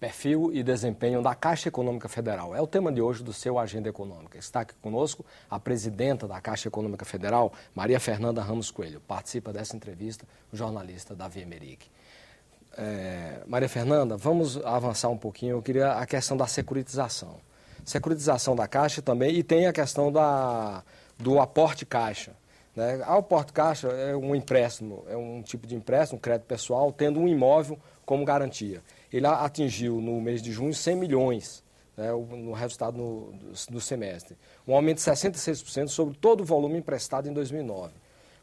perfil e desempenho da Caixa Econômica Federal. É o tema de hoje do seu Agenda Econômica. Está aqui conosco a presidenta da Caixa Econômica Federal, Maria Fernanda Ramos Coelho. Participa dessa entrevista o jornalista Davi Emerick. É, Maria Fernanda, vamos avançar um pouquinho. Eu queria a questão da securitização. Securitização da Caixa também e tem a questão da, do aporte Caixa. Né? Ao Caixa é um empréstimo, é um tipo de empréstimo, um crédito pessoal, tendo um imóvel como garantia. Ele atingiu no mês de junho 100 milhões né, no resultado do, do semestre, um aumento de 66% sobre todo o volume emprestado em 2009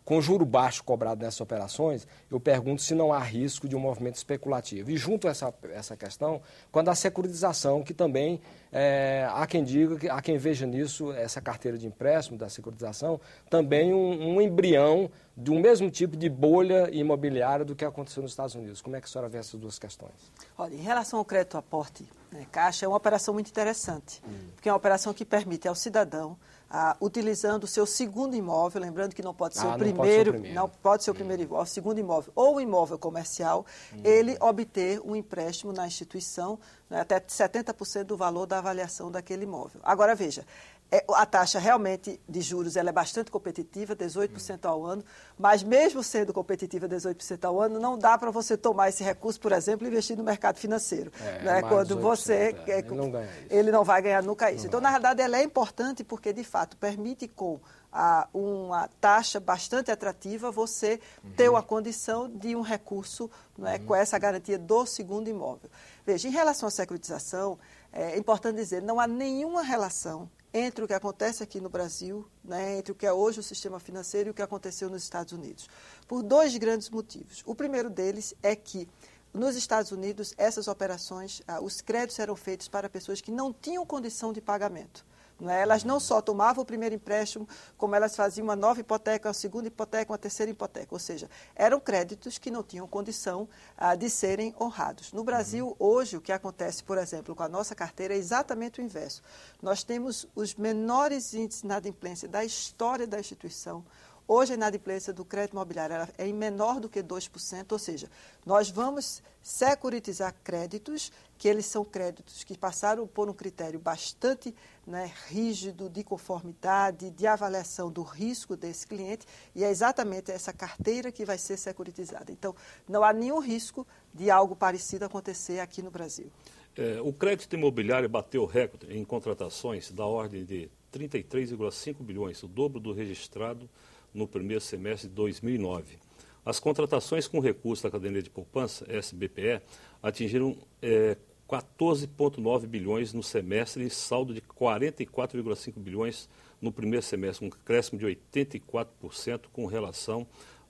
com juro baixo cobrado nessas operações, eu pergunto se não há risco de um movimento especulativo. E junto a essa, essa questão, quando a securitização, que também é, há quem diga, há quem veja nisso, essa carteira de empréstimo da securitização, também um, um embrião de um mesmo tipo de bolha imobiliária do que aconteceu nos Estados Unidos. Como é que a senhora vê essas duas questões? Olha, em relação ao crédito aporte, né, Caixa é uma operação muito interessante, hum. porque é uma operação que permite ao cidadão ah, utilizando o seu segundo imóvel, lembrando que não pode ser, ah, o, primeiro, não pode ser o primeiro, não pode ser o primeiro hum. imóvel, segundo imóvel ou o imóvel comercial, hum. ele obter um empréstimo na instituição né, até 70% do valor da avaliação daquele imóvel. Agora veja, é, a taxa realmente de juros ela é bastante competitiva, 18% ao ano, mas mesmo sendo competitiva 18% ao ano, não dá para você tomar esse recurso, por exemplo, e investir no mercado financeiro. É, né? Quando você. É, ele, não ele, não vai ganhar nunca isso. Não então, vai. na verdade, ela é importante porque, de fato, permite com a, uma taxa bastante atrativa você uhum. ter uma condição de um recurso né, uhum. com essa garantia do segundo imóvel. Veja, em relação à securitização, é importante dizer, não há nenhuma relação entre o que acontece aqui no Brasil, né, entre o que é hoje o sistema financeiro e o que aconteceu nos Estados Unidos, por dois grandes motivos. O primeiro deles é que nos Estados Unidos essas operações, ah, os créditos eram feitos para pessoas que não tinham condição de pagamento. Né? Elas não só tomavam o primeiro empréstimo, como elas faziam uma nova hipoteca, uma segunda hipoteca, uma terceira hipoteca. Ou seja, eram créditos que não tinham condição ah, de serem honrados. No Brasil, uhum. hoje, o que acontece, por exemplo, com a nossa carteira é exatamente o inverso. Nós temos os menores índices de inadimplência da história da instituição. Hoje a inadimplência do crédito imobiliário é menor do que 2%, ou seja, nós vamos securitizar créditos que eles são créditos que passaram por um critério bastante né, rígido de conformidade, de avaliação do risco desse cliente, e é exatamente essa carteira que vai ser securitizada. Então, não há nenhum risco de algo parecido acontecer aqui no Brasil. É, o crédito imobiliário bateu recorde em contratações da ordem de 33,5 bilhões, o dobro do registrado no primeiro semestre de 2009. As contratações com recurso da caderneta de poupança, SBPE, atingiram é, 14,9 bilhões no semestre e saldo de 44,5 bilhões no primeiro semestre, um crescimento de 84% com relação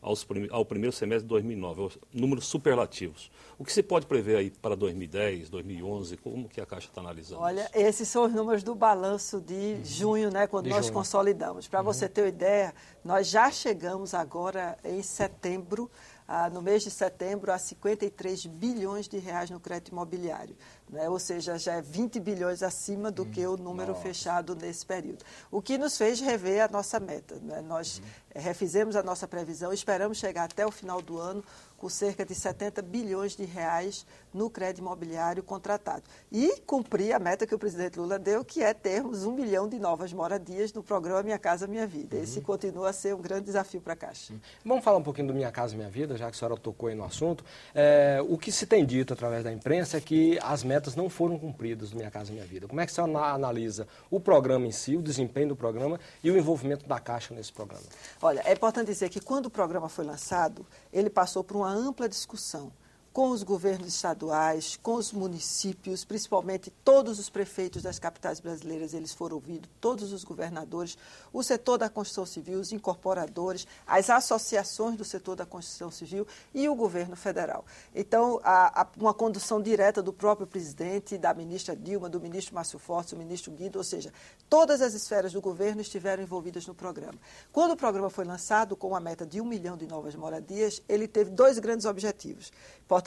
aos, ao primeiro semestre de 2009, números superlativos. O que se pode prever aí para 2010, 2011? Como que a Caixa está analisando? Olha, isso? esses são os números do balanço de uhum. junho, né, quando de nós junho. consolidamos. Para uhum. você ter uma ideia, nós já chegamos agora em setembro ah, no mês de setembro a 53 bilhões de reais no crédito imobiliário. Né? Ou seja, já é 20 bilhões acima do hum, que o hum, número nossa. fechado nesse período. O que nos fez rever a nossa meta. Né? Nós hum. refizemos a nossa previsão, esperamos chegar até o final do ano com cerca de 70 bilhões de reais no crédito imobiliário contratado. E cumprir a meta que o presidente Lula deu, que é termos um milhão de novas moradias no programa Minha Casa Minha Vida. Uhum. Esse continua a ser um grande desafio para a Caixa. Uhum. Vamos falar um pouquinho do Minha Casa Minha Vida, já que a senhora tocou aí no assunto. É, o que se tem dito através da imprensa é que as metas não foram cumpridas do Minha Casa Minha Vida. Como é que a senhora analisa o programa em si, o desempenho do programa e o envolvimento da Caixa nesse programa? Olha, é importante dizer que quando o programa foi lançado, ele passou por uma ampla discussão com os governos estaduais, com os municípios, principalmente todos os prefeitos das capitais brasileiras, eles foram ouvidos, todos os governadores, o setor da construção civil, os incorporadores, as associações do setor da construção civil e o governo federal. Então, a, a, uma condução direta do próprio presidente, da ministra Dilma, do ministro Márcio Forte, do ministro Guido, ou seja, todas as esferas do governo estiveram envolvidas no programa. Quando o programa foi lançado, com a meta de um milhão de novas moradias, ele teve dois grandes objetivos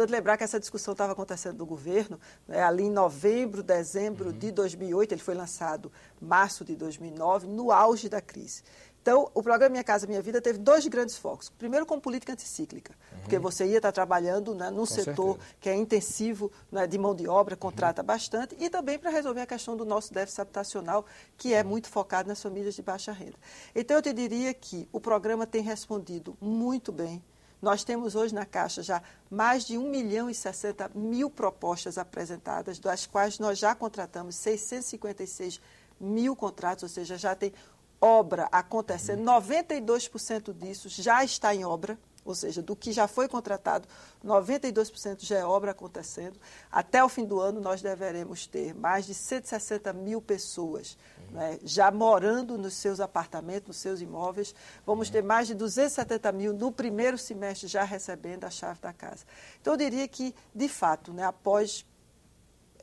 importante lembrar que essa discussão estava acontecendo no governo, né, ali em novembro, dezembro uhum. de 2008, ele foi lançado março de 2009, no auge da crise. Então, o programa Minha Casa Minha Vida teve dois grandes focos. Primeiro, com política anticíclica, uhum. porque você ia estar trabalhando né, num com setor certeza. que é intensivo né, de mão de obra, uhum. contrata uhum. bastante, e também para resolver a questão do nosso déficit habitacional, que é muito focado nas famílias de baixa renda. Então, eu te diria que o programa tem respondido muito bem nós temos hoje na Caixa já mais de 1 milhão e 60 mil propostas apresentadas, das quais nós já contratamos 656 mil contratos, ou seja, já tem obra acontecendo. 92% disso já está em obra, ou seja, do que já foi contratado, 92% já é obra acontecendo. Até o fim do ano, nós deveremos ter mais de 160 mil pessoas né, já morando nos seus apartamentos, nos seus imóveis. Vamos ter mais de 270 mil no primeiro semestre já recebendo a chave da casa. Então, eu diria que, de fato, né, após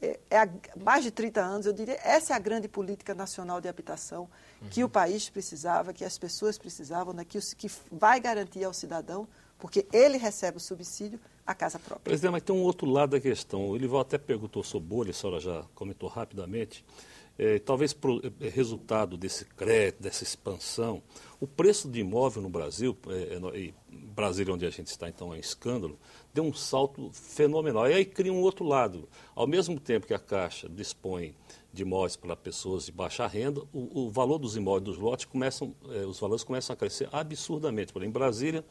é, é, mais de 30 anos, eu diria, essa é a grande política nacional de habitação que uhum. o país precisava, que as pessoas precisavam, né, que, que vai garantir ao cidadão, porque ele recebe o subsídio, a casa própria. Presidente, mas tem um outro lado da questão. O Lival até perguntou sobre bolha, a senhora já comentou rapidamente. É, talvez é, é, resultado desse crédito, dessa expansão, o preço de imóvel no Brasil, no, e Brasília onde a gente está então é um escândalo, deu um salto fenomenal. E aí cria um outro lado. Ao mesmo tempo que a Caixa dispõe de imóveis para pessoas de baixa renda, o, o valor dos imóveis dos lotes começam, os valores começam a crescer absurdamente. Por exemplo, em Brasília,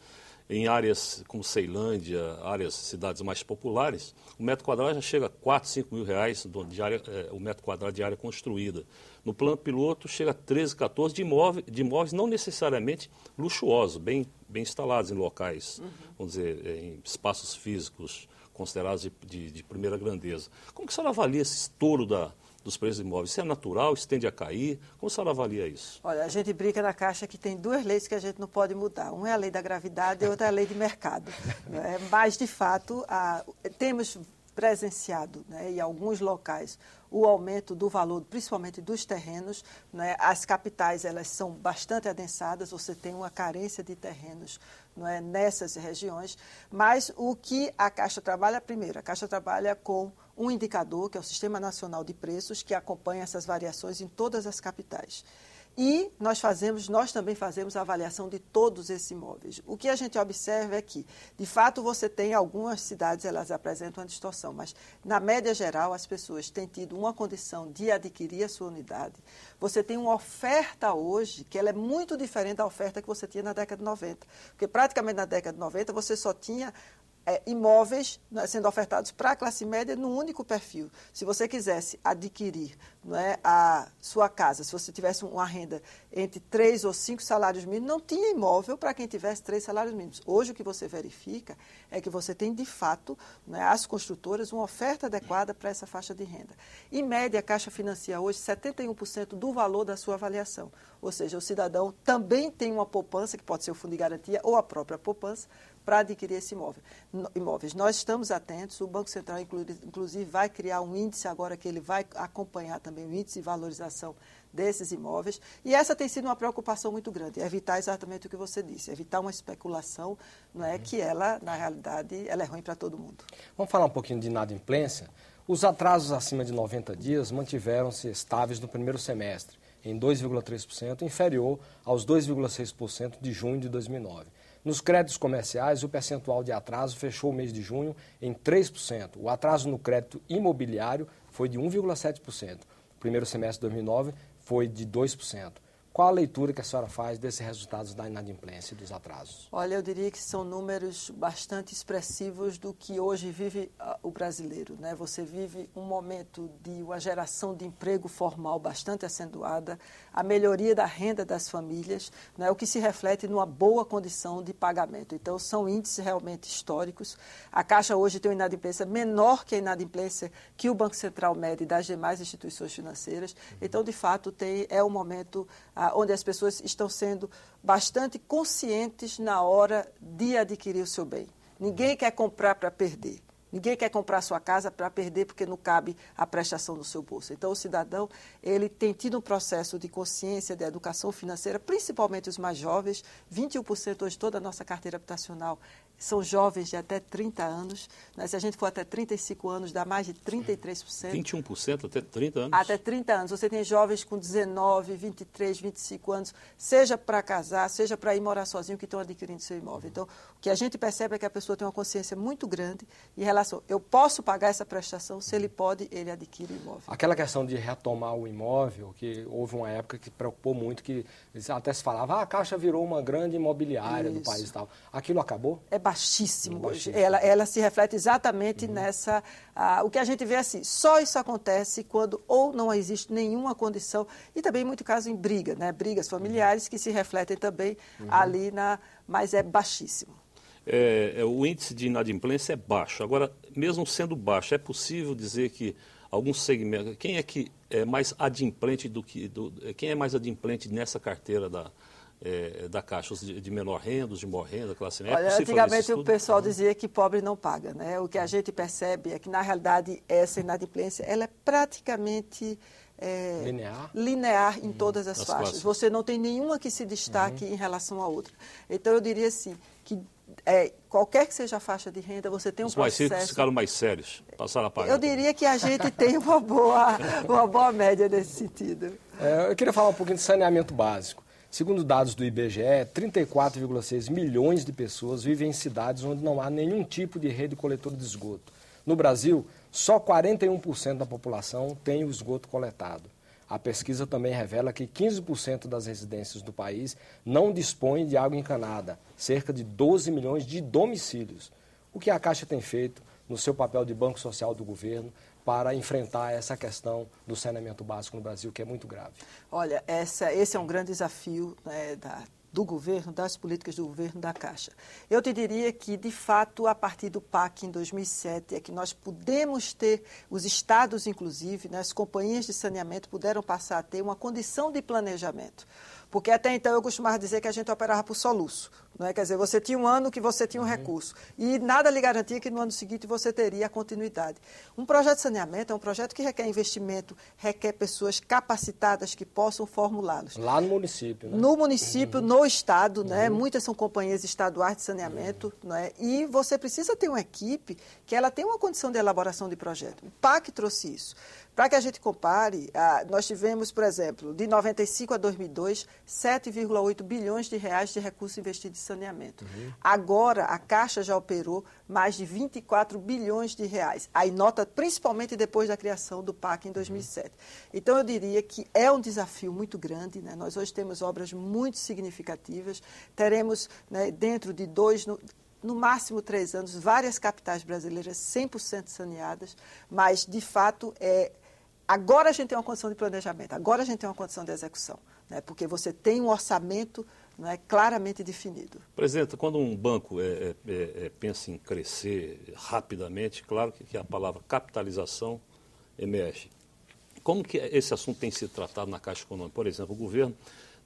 em áreas como Ceilândia, áreas, cidades mais populares, o metro quadrado já chega a 4, 5 mil reais do, de área, é, o metro quadrado de área construída. No plano piloto, chega a 13, 14 de, imóveis, de imóveis não necessariamente luxuosos, bem, bem instalados em locais, uhum. vamos dizer, eh, em espaços físicos considerados de, de, de primeira grandeza. Como que a senhora avalia esse estouro da, dos preços imóveis. Isso é natural, isso tende a cair? Como a senhora avalia isso? Olha, a gente brinca na Caixa que tem duas leis que a gente não pode mudar. Uma é a lei da gravidade e outra é a lei de mercado. É, mas, de fato, a... temos presenciado né, em alguns locais o aumento do valor, principalmente dos terrenos. Né, as capitais elas são bastante adensadas, você tem uma carência de terrenos não é, nessas regiões. Mas o que a Caixa trabalha, primeiro, a Caixa trabalha com um indicador, que é o Sistema Nacional de Preços, que acompanha essas variações em todas as capitais. E nós fazemos, nós também fazemos a avaliação de todos esses imóveis. O que a gente observa é que, de fato, você tem algumas cidades, elas apresentam a distorção, mas na média geral as pessoas têm tido uma condição de adquirir a sua unidade. Você tem uma oferta hoje que ela é muito diferente da oferta que você tinha na década de 90. Porque praticamente na década de 90 você só tinha é, imóveis né, sendo ofertados para a classe média num único perfil. Se você quisesse adquirir é, a sua casa, se você tivesse uma renda entre três ou cinco salários mínimos, não tinha imóvel para quem tivesse três salários mínimos. Hoje o que você verifica é que você tem, de fato, né, as construtoras, uma oferta adequada para essa faixa de renda. Em média, a Caixa financia hoje 71% do valor da sua avaliação. Ou seja, o cidadão também tem uma poupança, que pode ser o fundo de garantia ou a própria poupança, para adquirir esse imóvel imóveis. Nós estamos atentos, o Banco Central, inclusive, vai criar um índice agora que ele vai acompanhar também o índice de valorização desses imóveis. E essa tem sido uma preocupação muito grande, evitar exatamente o que você disse, evitar uma especulação, não é que ela, na realidade, ela é ruim para todo mundo. Vamos falar um pouquinho de inadimplência. Os atrasos acima de 90 dias mantiveram-se estáveis no primeiro semestre, em 2,3%, inferior aos 2,6% de junho de 2009. Nos créditos comerciais, o percentual de atraso fechou o mês de junho em 3%. O atraso no crédito imobiliário foi de 1,7%. O primeiro semestre de 2009 foi de 2%. Qual a leitura que a senhora faz desses resultados da inadimplência e dos atrasos? Olha, eu diria que são números bastante expressivos do que hoje vive ah, o brasileiro. Né? Você vive um momento de uma geração de emprego formal bastante acentuada, a melhoria da renda das famílias, né? o que se reflete numa boa condição de pagamento. Então, são índices realmente históricos. A Caixa hoje tem uma inadimplência menor que a inadimplência que o Banco Central mede das demais instituições financeiras. Uhum. Então, de fato, tem, é um momento ah, onde as pessoas estão sendo bastante conscientes na hora de adquirir o seu bem. Ninguém quer comprar para perder. Ninguém quer comprar sua casa para perder porque não cabe a prestação do seu bolso. Então, o cidadão ele tem tido um processo de consciência, de educação financeira, principalmente os mais jovens. 21% hoje toda a nossa carteira habitacional são jovens de até 30 anos. Né? Se a gente for até 35 anos, dá mais de 33%. 21% até 30 anos? Até 30 anos. Você tem jovens com 19, 23, 25 anos, seja para casar, seja para ir morar sozinho, que estão adquirindo seu imóvel. Então, o que a gente percebe é que a pessoa tem uma consciência muito grande em relação. Eu posso pagar essa prestação, se ele pode, ele adquire o imóvel. Aquela questão de retomar o imóvel, que houve uma época que preocupou muito, que até se falava, ah, a Caixa virou uma grande imobiliária Isso. do país e tal. Aquilo acabou? É baixíssimo baixíssimo. Ela, ela se reflete exatamente uhum. nessa. Ah, o que a gente vê é assim: só isso acontece quando ou não existe nenhuma condição, e também muito caso em briga, né? brigas familiares uhum. que se refletem também uhum. ali, na, mas é baixíssimo. É, é, o índice de inadimplência é baixo. Agora, mesmo sendo baixo, é possível dizer que alguns segmentos. Quem é que é mais adimplente do que. Do, quem é mais adimplente nessa carteira da, é, da Caixa, os de menor renda, os de maior renda, classe média? É Olha, antigamente o pessoal dizia que pobre não paga. Né? O que a gente percebe é que, na realidade, essa inadimplência ela é praticamente é, linear, linear em uhum. todas as, as faixas. Classes. Você não tem nenhuma que se destaque uhum. em relação à outra. Então, eu diria assim, que é, qualquer que seja a faixa de renda, você tem um Os processo... Os mais ricos ficaram mais sérios, passaram a pagar. Eu diria que a gente tem uma boa, uma boa média nesse sentido. É, eu queria falar um pouquinho de saneamento básico. Segundo dados do IBGE, 34,6 milhões de pessoas vivem em cidades onde não há nenhum tipo de rede coletora de esgoto. No Brasil, só 41% da população tem o esgoto coletado. A pesquisa também revela que 15% das residências do país não dispõem de água encanada, cerca de 12 milhões de domicílios. O que a Caixa tem feito no seu papel de banco social do governo para enfrentar essa questão do saneamento básico no Brasil, que é muito grave. Olha, essa, esse é um grande desafio né, da, do governo, das políticas do governo da Caixa. Eu te diria que, de fato, a partir do PAC em 2007 é que nós pudemos ter, os estados inclusive, né, as companhias de saneamento puderam passar a ter uma condição de planejamento. Porque até então eu costumava dizer que a gente operava por soluço. Não é? Quer dizer, você tinha um ano que você tinha um uhum. recurso. E nada lhe garantia que no ano seguinte você teria a continuidade. Um projeto de saneamento é um projeto que requer investimento, requer pessoas capacitadas que possam formulá-los. Lá no município, né? No município, uhum. no estado, né? uhum. né? Muitas são companhias estaduais de saneamento, uhum. não é? E você precisa ter uma equipe que ela tenha uma condição de elaboração de projeto. O PAC trouxe isso. Para que a gente compare, ah, nós tivemos, por exemplo, de 95 a 2002, 7,8 bilhões de reais de recursos investidos em saneamento. Uhum. Agora, a Caixa já operou mais de 24 bilhões de reais. Aí nota principalmente depois da criação do PAC em 2007. Uhum. Então, eu diria que é um desafio muito grande. Né? Nós hoje temos obras muito significativas. Teremos, né, dentro de dois... No no máximo três anos, várias capitais brasileiras 100% saneadas, mas, de fato, é, agora a gente tem uma condição de planejamento, agora a gente tem uma condição de execução, né? porque você tem um orçamento não é claramente definido. Presidenta, quando um banco é, é, é, é, pensa em crescer rapidamente, claro que, que, a palavra capitalização emerge. Como que esse assunto tem sido tratado na Caixa Econômica? Por exemplo, o governo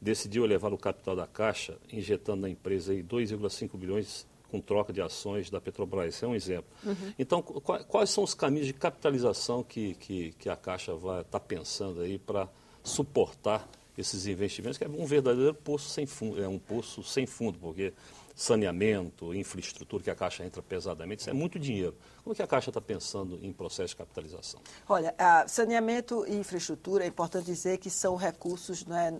decidiu elevar o capital da Caixa, injetando na empresa 2,5 bilhões com troca de ações da Petrobras. Isso é um exemplo. Uhum. Então, quais, são os caminhos de capitalização que, que, que a Caixa vai estar tá pensando aí para suportar esses investimentos, que é um verdadeiro poço sem fundo, é um poço sem fundo, porque saneamento, infraestrutura, que a Caixa entra pesadamente, isso é muito dinheiro. Como é que a Caixa está pensando em processo de capitalização? Olha, saneamento e infraestrutura, é importante dizer que são recursos é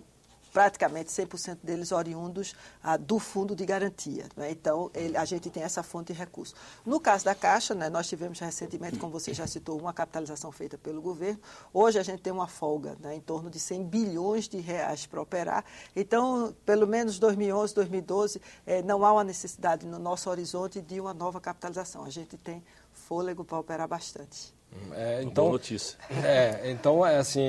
praticamente 100% deles oriundos ah, do fundo de garantia. Né? Então, ele, a gente tem essa fonte de recurso. No caso da Caixa, né, nós tivemos recentemente, como você já citou, uma capitalização feita pelo governo. Hoje a gente tem uma folga né, em torno de 100 bilhões de reais para operar. Então, pelo menos 2011, 2012, eh, não há uma necessidade no nosso horizonte de uma nova capitalização. A gente tem fôlego para operar bastante. É, então, Boa notícia. É, então, é assim,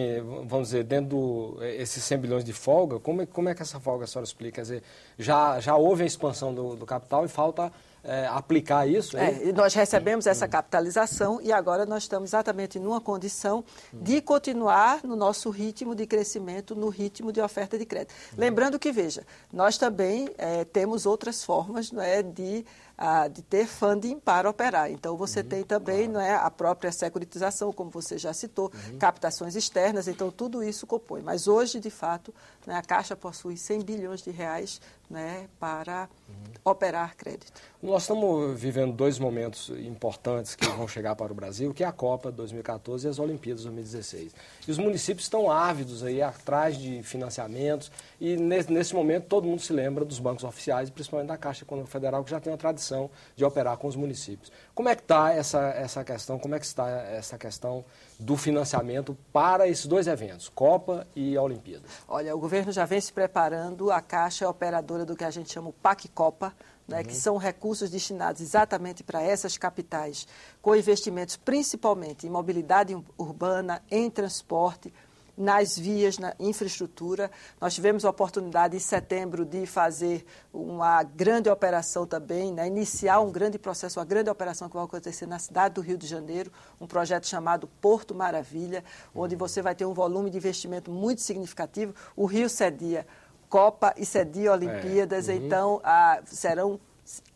vamos dizer, dentro desses 100 bilhões de folga, como é, como é que essa folga a senhora explica? Quer dizer, já, já houve a expansão do, do capital e falta é, aplicar isso? É, é nós recebemos essa hum. capitalização e agora nós estamos exatamente numa condição hum. de continuar no nosso ritmo de crescimento, no ritmo de oferta de crédito. Hum. Lembrando que, veja, nós também é, temos outras formas não é, de ah, de ter funding para operar. Então, você uhum, tem também claro. não é, a própria securitização, como você já citou, uhum. captações externas, então tudo isso compõe. Mas hoje, de fato, né, a Caixa possui 100 bilhões de reais né, para uhum. operar crédito. Nós estamos vivendo dois momentos importantes que vão chegar para o Brasil, que é a Copa 2014 e as Olimpíadas 2016. E os municípios estão ávidos aí atrás de financiamentos e nesse, nesse momento todo mundo se lembra dos bancos oficiais, principalmente da Caixa Econômica Federal, que já tem uma tradição de operar com os municípios. Como é que está essa, essa questão, como é que está essa questão do financiamento para esses dois eventos, Copa e Olimpíada? Olha, o governo já vem se preparando, a Caixa é operadora do que a gente chama o PAC Copa, né, uhum. que são recursos destinados exatamente para essas capitais, com investimentos principalmente em mobilidade urbana, em transporte, nas vias, na infraestrutura. Nós tivemos a oportunidade em setembro de fazer uma grande operação também, né? iniciar um grande processo, uma grande operação que vai acontecer na cidade do Rio de Janeiro, um projeto chamado Porto Maravilha, onde você vai ter um volume de investimento muito significativo. O Rio cedia Copa e cedia é, Olimpíadas, é. uhum. então serão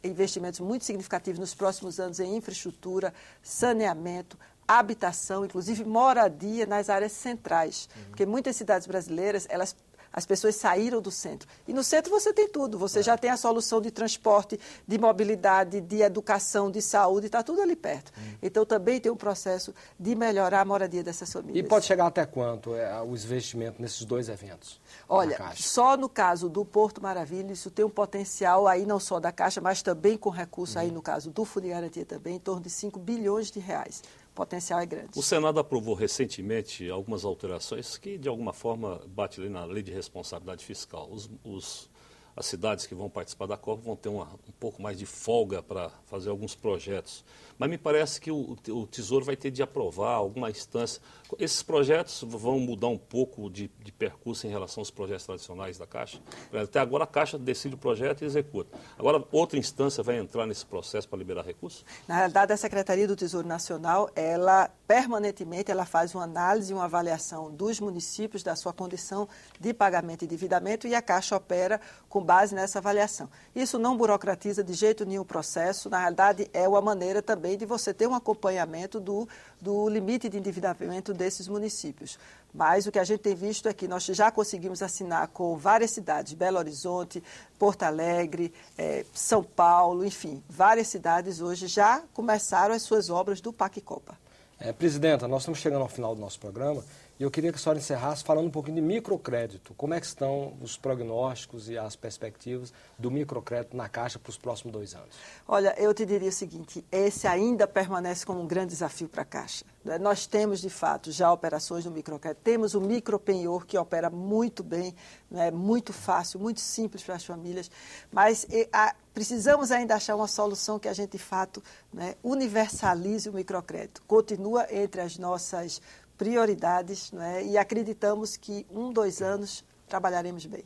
investimentos muito significativos nos próximos anos em infraestrutura, saneamento, habitação, inclusive moradia nas áreas centrais, uhum. porque muitas cidades brasileiras elas as pessoas saíram do centro. E no centro você tem tudo. Você é. já tem a solução de transporte, de mobilidade, de educação, de saúde, está tudo ali perto. Hum. Então também tem um processo de melhorar a moradia dessas famílias. E pode chegar até quanto é, os investimentos nesses dois eventos? Olha, só no caso do Porto Maravilha, isso tem um potencial aí não só da Caixa, mas também com recurso hum. aí uhum. no caso do Fundo de Garantia também, em torno de 5 bilhões de reais potencial é grande. O Senado aprovou recentemente algumas alterações que, de alguma forma, batem na lei de responsabilidade fiscal. Os, os as cidades que vão participar da COP vão ter uma, um pouco mais de folga para fazer alguns projetos. Mas me parece que o, o, Tesouro vai ter de aprovar alguma instância. Esses projetos vão mudar um pouco de, de, percurso em relação aos projetos tradicionais da Caixa? Até agora a Caixa decide o projeto e executa. Agora outra instância vai entrar nesse processo para liberar recursos? Na realidade, a Secretaria do Tesouro Nacional, ela permanentemente ela faz uma análise, uma avaliação dos municípios, da sua condição de pagamento e endividamento e a Caixa opera com base nessa avaliação. Isso não burocratiza de jeito nenhum o processo, na realidade é uma maneira também de você ter um acompanhamento do, do limite de endividamento desses municípios. Mas o que a gente tem visto é que nós já conseguimos assinar com várias cidades, Belo Horizonte, Porto Alegre, eh, São Paulo, enfim, várias cidades hoje já começaram as suas obras do PAC Copa. É, presidenta, nós estamos chegando ao final do nosso programa. E eu queria que a senhora encerrasse falando um pouquinho de microcrédito. Como é que estão os prognósticos e as perspectivas do microcrédito na Caixa para os próximos dois anos? Olha, eu te diria o seguinte, esse ainda permanece como um grande desafio para a Caixa. Né? Nós temos, de fato, já operações no microcrédito. Temos o micropenhor, que opera muito bem, né? muito fácil, muito simples para as famílias. Mas a, precisamos ainda achar uma solução que a gente, de fato, né, universalize o microcrédito. Continua entre as nossas prioridades é? e acreditamos que um, dois anos trabalharemos bem.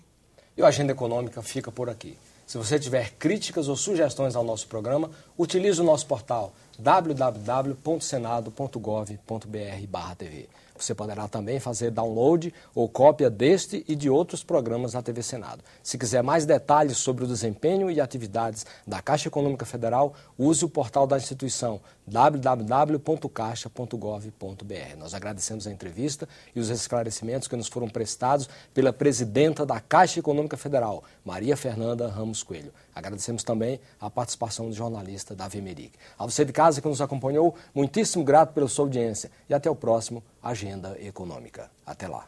E o Agenda Econômica fica por aqui. Se você tiver críticas ou sugestões ao nosso programa, utilize o nosso portal www.senado.gov.br/tv. Você poderá também fazer download ou cópia deste e de outros programas da TV Senado. Se quiser mais detalhes sobre o desempenho e atividades da Caixa Econômica Federal, use o portal da instituição www.caixa.gov.br. Nós agradecemos a entrevista e os esclarecimentos que nos foram prestados pela presidenta da Caixa Econômica Federal, Maria Fernanda Ramos Coelho. Agradecemos também a participação do jornalista Davi Meric. A você de casa que nos acompanhou, muitíssimo grato pela sua audiência e até o próximo Agenda Econômica. Até lá.